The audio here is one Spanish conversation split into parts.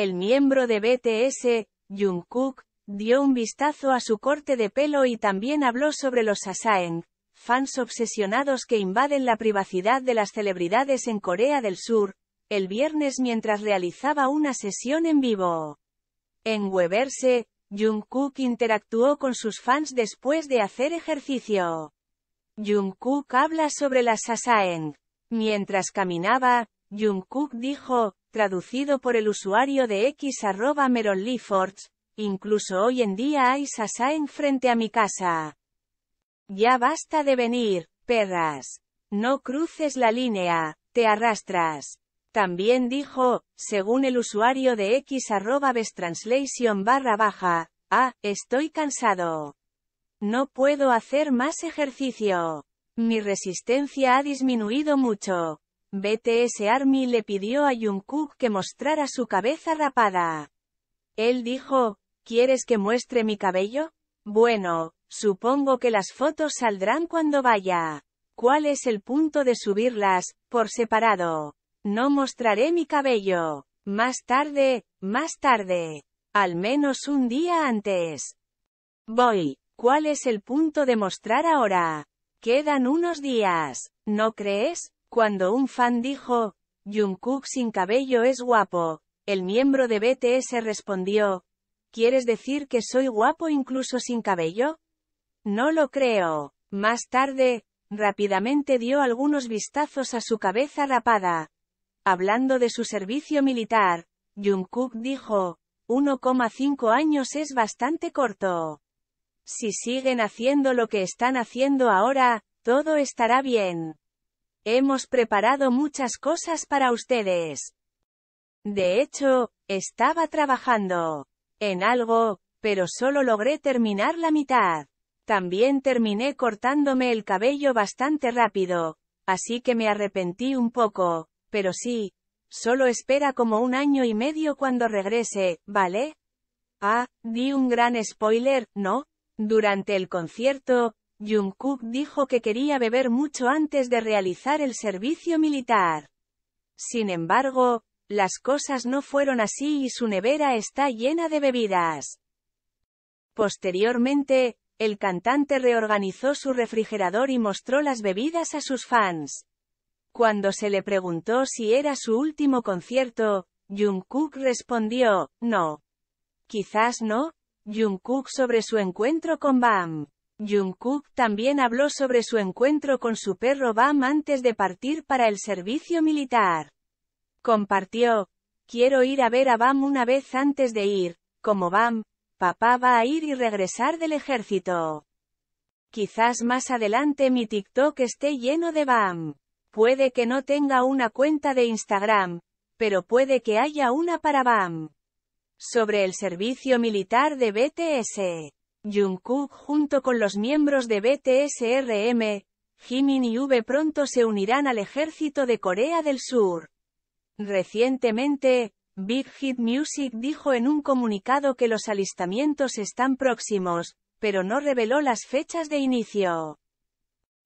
El miembro de BTS, Jungkook, dio un vistazo a su corte de pelo y también habló sobre los Sasaeng, fans obsesionados que invaden la privacidad de las celebridades en Corea del Sur, el viernes mientras realizaba una sesión en vivo. En Weverse, Jungkook interactuó con sus fans después de hacer ejercicio. Jungkook habla sobre las Sasaeng. Mientras caminaba, Jungkook dijo, traducido por el usuario de x arroba incluso hoy en día hay sasaen frente a mi casa. Ya basta de venir, perras. No cruces la línea, te arrastras. También dijo, según el usuario de x arroba barra baja, ah, estoy cansado. No puedo hacer más ejercicio. Mi resistencia ha disminuido mucho. BTS Army le pidió a Jungkook que mostrara su cabeza rapada. Él dijo, ¿quieres que muestre mi cabello? Bueno, supongo que las fotos saldrán cuando vaya. ¿Cuál es el punto de subirlas, por separado? No mostraré mi cabello. Más tarde, más tarde. Al menos un día antes. Voy. ¿Cuál es el punto de mostrar ahora? Quedan unos días, ¿no crees? Cuando un fan dijo, Jungkook sin cabello es guapo, el miembro de BTS respondió, ¿Quieres decir que soy guapo incluso sin cabello? No lo creo. Más tarde, rápidamente dio algunos vistazos a su cabeza rapada. Hablando de su servicio militar, Jungkook dijo, 1,5 años es bastante corto. Si siguen haciendo lo que están haciendo ahora, todo estará bien. Hemos preparado muchas cosas para ustedes. De hecho, estaba trabajando en algo, pero solo logré terminar la mitad. También terminé cortándome el cabello bastante rápido, así que me arrepentí un poco, pero sí, solo espera como un año y medio cuando regrese, ¿vale? Ah, di un gran spoiler, ¿no? Durante el concierto, Jungkook dijo que quería beber mucho antes de realizar el servicio militar. Sin embargo, las cosas no fueron así y su nevera está llena de bebidas. Posteriormente, el cantante reorganizó su refrigerador y mostró las bebidas a sus fans. Cuando se le preguntó si era su último concierto, Jungkook respondió, no. Quizás no, Jungkook sobre su encuentro con Bam. Jungkook también habló sobre su encuentro con su perro Bam antes de partir para el servicio militar. Compartió, quiero ir a ver a Bam una vez antes de ir, como Bam, papá va a ir y regresar del ejército. Quizás más adelante mi TikTok esté lleno de Bam. Puede que no tenga una cuenta de Instagram, pero puede que haya una para Bam. Sobre el servicio militar de BTS. Jungkook junto con los miembros de BTSRM, Jimin y V pronto se unirán al ejército de Corea del Sur. Recientemente, Big Hit Music dijo en un comunicado que los alistamientos están próximos, pero no reveló las fechas de inicio.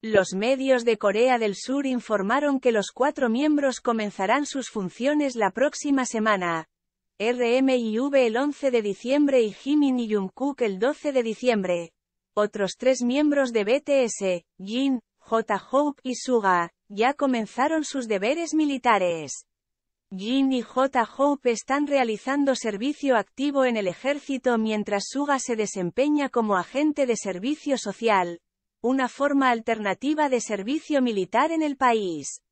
Los medios de Corea del Sur informaron que los cuatro miembros comenzarán sus funciones la próxima semana, RMIV el 11 de diciembre y Jimin y Jungkook el 12 de diciembre. Otros tres miembros de BTS, Jin, J-Hope y Suga, ya comenzaron sus deberes militares. Jin y J-Hope están realizando servicio activo en el ejército mientras Suga se desempeña como agente de servicio social, una forma alternativa de servicio militar en el país.